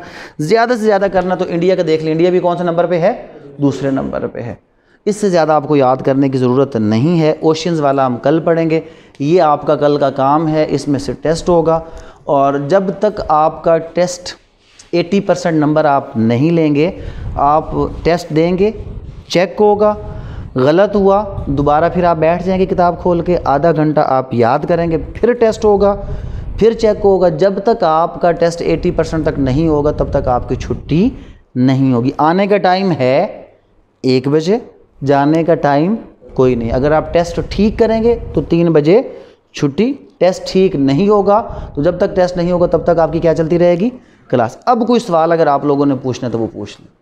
ज़्यादा से ज़्यादा करना तो इंडिया का देख लें इंडिया भी कौन से नंबर पर है दूसरे नंबर पर है इससे ज़्यादा आपको याद करने की ज़रूरत नहीं है ओशंस वाला हम कल पढ़ेंगे ये आपका कल का काम है इसमें से टेस्ट होगा और जब तक आपका टेस्ट 80 परसेंट नंबर आप नहीं लेंगे आप टेस्ट देंगे चेक होगा गलत हुआ दोबारा फिर आप बैठ जाएंगे किताब खोल के आधा घंटा आप याद करेंगे फिर टेस्ट होगा फिर चेक होगा जब तक आपका टेस्ट 80 परसेंट तक नहीं होगा तब तक आपकी छुट्टी नहीं होगी आने का टाइम है एक बजे जाने का टाइम कोई नहीं अगर आप टेस्ट ठीक करेंगे तो तीन बजे छुट्टी टेस्ट ठीक नहीं होगा तो जब तक टेस्ट नहीं होगा तब तक आपकी क्या चलती रहेगी क्लास अब कोई सवाल अगर आप लोगों ने पूछना है तो वो पूछ लें